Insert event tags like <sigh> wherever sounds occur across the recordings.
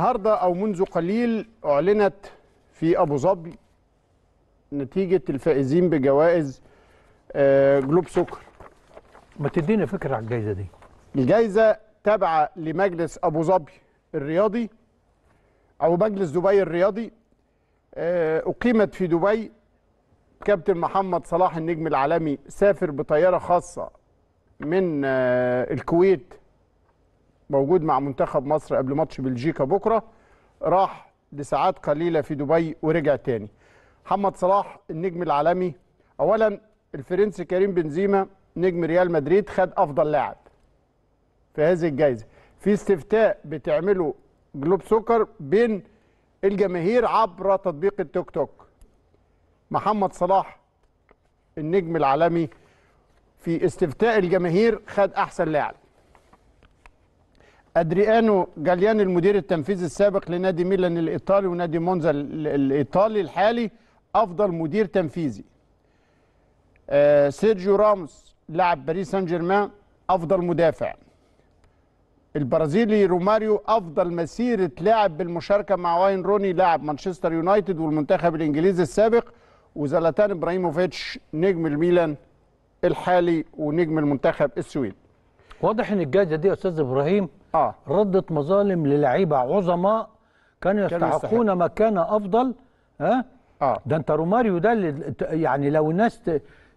النهارده او منذ قليل اعلنت في ابو ظبي نتيجه الفائزين بجوائز آه، جلوب سكر ما تدينا فكره على الجائزه دي الجائزه تابعه لمجلس ابو ظبي الرياضي او مجلس دبي الرياضي آه، اقيمت في دبي كابتن محمد صلاح النجم العالمي سافر بطياره خاصه من آه، الكويت موجود مع منتخب مصر قبل ماتش بلجيكا بكره راح لساعات قليله في دبي ورجع تاني محمد صلاح النجم العالمي اولا الفرنسي كريم بنزيما نجم ريال مدريد خد افضل لاعب في هذه الجائزه في استفتاء بتعمله جلوب سوكر بين الجماهير عبر تطبيق التيك توك محمد صلاح النجم العالمي في استفتاء الجماهير خد احسن لاعب ادريانو جاليان المدير التنفيذي السابق لنادي ميلان الايطالي ونادي مونزا الايطالي الحالي افضل مدير تنفيذي آه سيرجيو راموس لاعب باريس سان جيرمان افضل مدافع البرازيلي روماريو افضل مسيره لاعب بالمشاركه مع واين روني لاعب مانشستر يونايتد والمنتخب الانجليزي السابق وزلاتان ابراهيموفيتش نجم الميلان الحالي ونجم المنتخب السويد واضح ان الجائزه دي يا استاذ ابراهيم اه ردت مظالم للعيبه عظماء كانوا يستحقون مكانه افضل ها آه؟, اه ده انت روماريو ده اللي يعني لو الناس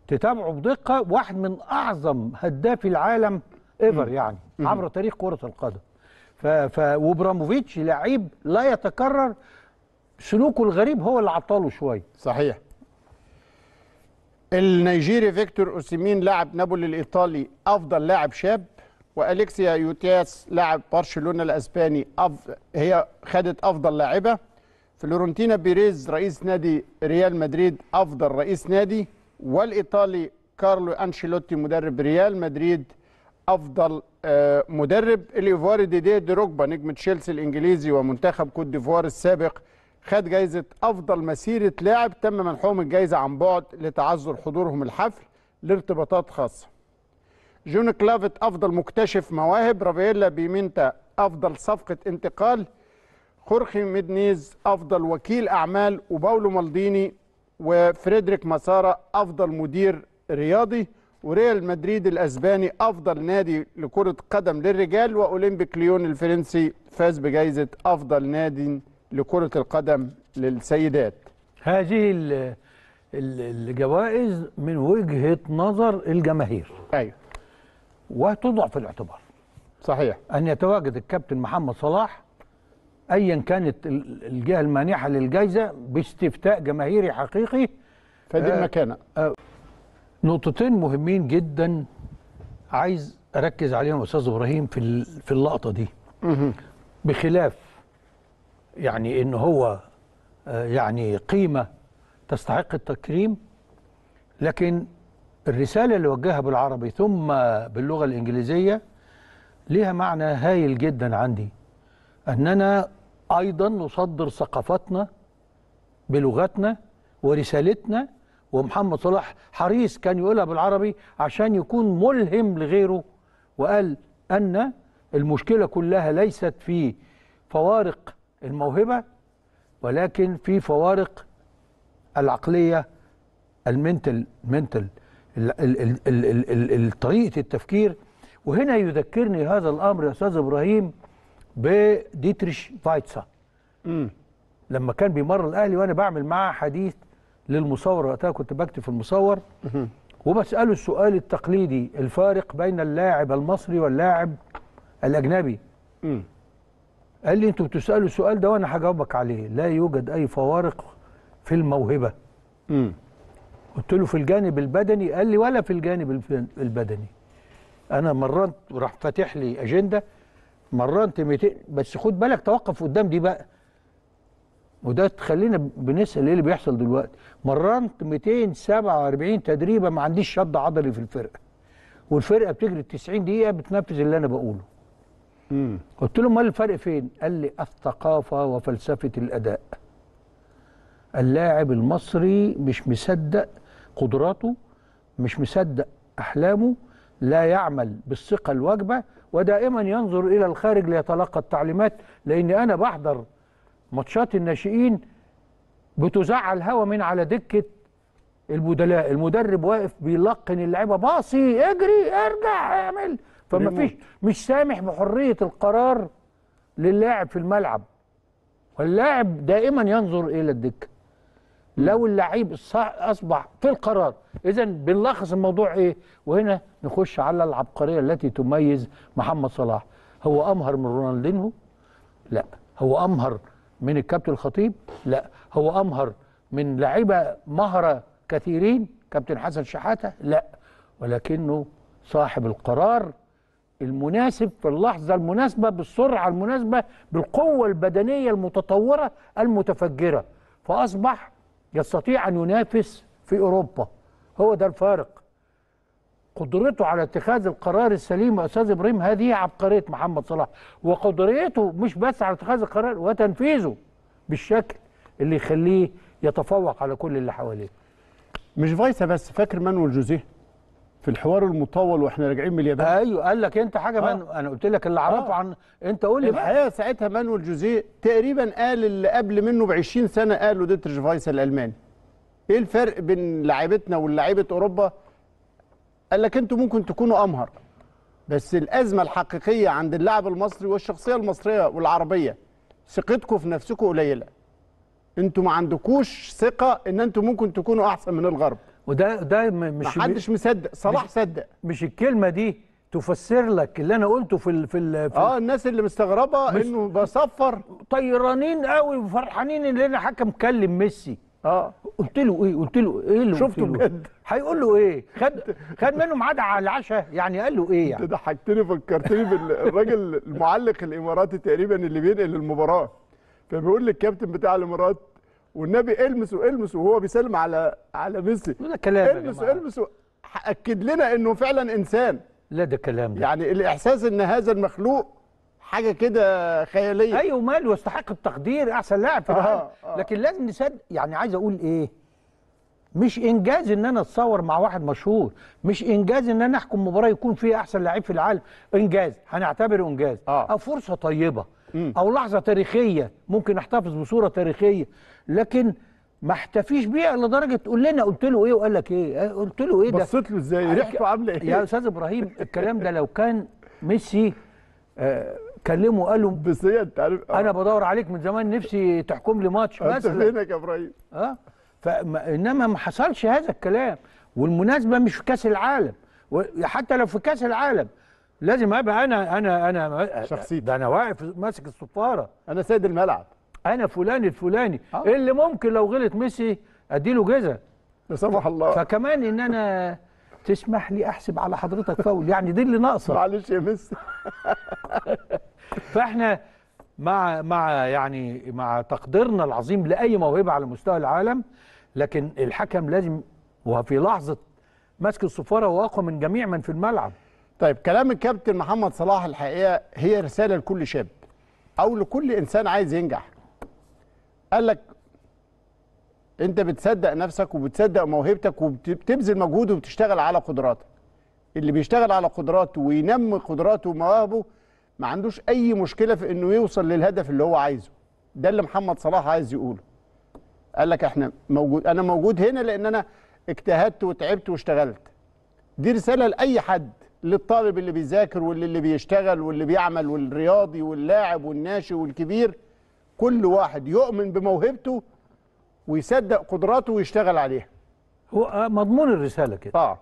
تتابعه بدقه واحد من اعظم هدافي العالم ايفر يعني مم. عبر تاريخ كره القدم ف, ف... وبراموفيتش لعيب لا يتكرر سلوكه الغريب هو اللي عطله شويه صحيح النيجيري فيكتور اوسيمين لاعب نابولي الايطالي افضل لاعب شاب واليكسيا يوتياس لاعب برشلونه الاسباني أف... هي خدت افضل لاعبه فلورنتينا بيريز رئيس نادي ريال مدريد افضل رئيس نادي والايطالي كارلو انشيلوتي مدرب ريال مدريد افضل آه، مدرب اليفوار ديدي دروكبا نجم تشيلسي الانجليزي ومنتخب كوت ديفوار السابق خد جايزه افضل مسيره لاعب تم منحهم الجايزه عن بعد لتعذر حضورهم الحفل لارتباطات خاصه جون كلافت أفضل مكتشف مواهب رافائيلا بيمينتا أفضل صفقة انتقال خورخي ميدنيز أفضل وكيل أعمال وباولو مالديني وفريدريك ماسارا أفضل مدير رياضي وريال مدريد الأسباني أفضل نادي لكرة قدم للرجال وأولمبيك ليون الفرنسي فاز بجائزة أفضل نادي لكرة القدم للسيدات هذه الجوائز من وجهة نظر الجماهير أيوه وتوضع في الاعتبار صحيح أن يتواجد الكابتن محمد صلاح أيا كانت الجهة المانحة للجائزة باستفتاء جماهيري حقيقي فدي آه المكانة آه نقطتين مهمين جدا عايز أركز عليهم أستاذ إبراهيم في في اللقطة دي بخلاف يعني إن هو آه، يعني قيمة تستحق التكريم لكن الرسالة اللي وجهها بالعربي ثم باللغة الإنجليزية ليها معنى هايل جدا عندي أننا أيضا نصدر ثقافتنا بلغتنا ورسالتنا ومحمد صلاح حريص كان يقولها بالعربي عشان يكون ملهم لغيره وقال أن المشكلة كلها ليست في فوارق الموهبة ولكن في فوارق العقلية المنتل منتل طريقه التفكير وهنا يذكرني هذا الامر يا استاذ ابراهيم بديتريش فايتسا لما كان بيمر الاهلي وانا بعمل معاه حديث للمصور وقتها كنت بكتب في المصور وبساله السؤال التقليدي الفارق بين اللاعب المصري واللاعب الاجنبي قال لي انتوا بتسالوا السؤال ده وانا هجاوبك عليه لا يوجد اي فوارق في الموهبه قلت له في الجانب البدني قال لي ولا في الجانب البدني انا مرنت وراح فاتح لي اجنده مرنت 200 بس خد بالك توقف قدام دي بقى وده تخلينا بنسال ايه اللي بيحصل دلوقتي مرنت 247 تدريبه ما عنديش شد عضلي في الفرقه والفرقه بتجري 90 دقيقه بتنفذ اللي انا بقوله مم. قلت له امال الفرق فين قال لي الثقافه وفلسفه الاداء اللاعب المصري مش مصدق قدراته مش مصدق أحلامه لا يعمل بالثقة الواجبة ودائما ينظر إلى الخارج ليتلقى التعليمات لأن أنا بحضر ماتشات الناشئين بتزع الهوا من على دكة البدلاء المدرب واقف بيلقن اللعيبة باصي اجري ارجع اعمل فما فيش مش سامح بحرية القرار للاعب في الملعب واللاعب دائما ينظر إلى الدكة لو اللعيب اصبح في القرار اذا بنلخص الموضوع ايه وهنا نخش على العبقريه التي تميز محمد صلاح هو امهر من رونالدينو لا هو امهر من الكابتن الخطيب لا هو امهر من لعيبه مهره كثيرين كابتن حسن شحاته لا ولكنه صاحب القرار المناسب في اللحظه المناسبه بالسرعه المناسبه بالقوه البدنيه المتطوره المتفجره فاصبح يستطيع أن ينافس في أوروبا هو ده الفارق قدرته على اتخاذ القرار السليم يا أستاذ إبراهيم هذه عبقرية محمد صلاح وقدرته مش بس على اتخاذ القرار وتنفيذه بالشكل اللي يخليه يتفوق على كل اللي حواليه مش فايسة بس فاكر مانويل جوزيه في الحوار المطول واحنا راجعين من اليابان ايوه قال لك انت حاجه آه. من انا قلت لك اللي اعرفه آه. عن انت قول لي الحقيقه ساعتها مانويل جوزيه تقريبا قال اللي قبل منه ب 20 سنه قاله ديترج فايس الالماني ايه الفرق بين لعيبتنا ولاعيبه اوروبا قال لك انتوا ممكن تكونوا امهر بس الازمه الحقيقيه عند اللاعب المصري والشخصيه المصريه والعربيه ثقتكم في نفسكم قليله انتوا ما عندكوش ثقه ان انتوا ممكن تكونوا احسن من الغرب وده ده مش محدش مصدق صلاح مش صدق مش الكلمه دي تفسر لك اللي انا قلته في الـ في, الـ في اه الناس اللي مستغربه انه بصفر طيرانين قوي وفرحانين ان انا حكم كلم ميسي اه قلت له ايه قلت له ايه اللي شفته بجد هيقول له ايه خد خد منه ميعاد على العشاء يعني قال له ايه يعني انت ضحكتني فكرتني بالراجل المعلق الاماراتي تقريبا اللي بينقل المباراه فبيقول للكابتن بتاع الامارات والنبي المس والمس وهو بيسلم على على ميسي ده كلام المس المس اكد لنا انه فعلا انسان لا ده كلام ده. يعني الاحساس ان هذا المخلوق حاجه كده خياليه ايوه مال يستحق التقدير احسن لاعب في آه، العالم آه آه. لكن لازم نصدق يعني عايز اقول ايه مش انجاز ان انا اتصور مع واحد مشهور مش انجاز ان انا احكم مباراه يكون فيها احسن لعيب في العالم انجاز هنعتبره انجاز آه. او فرصه طيبه او لحظه تاريخيه ممكن احتفظ بصوره تاريخيه لكن ما احتفيش بيها لدرجه تقول لنا قلت له ايه وقال لك ايه آه، قلت له ايه ده بصيت له ازاي ريحته آه، عامله ايه يا استاذ ابراهيم الكلام ده لو كان ميسي آه كلمه وقال له بس هي انت عارف آه. انا بدور عليك من زمان نفسي تحكم لي ماتش بس انت فينك يا ابراهيم اه فانما ما حصلش هذا الكلام والمناسبه مش في كاس العالم حتى لو في كاس العالم لازم ابقى انا انا انا شخصيتي ده انا واقف ماسك الصفاره انا سيد الملعب انا فلان الفلاني آه. اللي ممكن لو غلط ميسي اديله جزا لا سمح الله فكمان ان انا تسمح لي احسب على حضرتك فاول يعني دي اللي ناقصه معلش يا ميسي <laughs> فاحنا مع مع يعني مع تقديرنا العظيم لاي موهبه على مستوى العالم لكن الحكم لازم وفي لحظه ماسك الصفاره واقوى من جميع من في الملعب طيب كلام الكابتن محمد صلاح الحقيقه هي رساله لكل شاب او لكل انسان عايز ينجح قال لك انت بتصدق نفسك وبتصدق موهبتك وبتبذل مجهود وبتشتغل على قدراتك اللي بيشتغل على قدراته وينمي قدراته ومواهبه ما عندوش اي مشكله في انه يوصل للهدف اللي هو عايزه ده اللي محمد صلاح عايز يقوله قال لك احنا موجود انا موجود هنا لان انا اجتهدت وتعبت واشتغلت دي رساله لاي حد للطالب اللي بيذاكر واللي بيشتغل واللي بيعمل والرياضي واللاعب والناشئ والكبير كل واحد يؤمن بموهبته ويصدق قدراته ويشتغل عليها هو آه، مضمون الرساله كده اه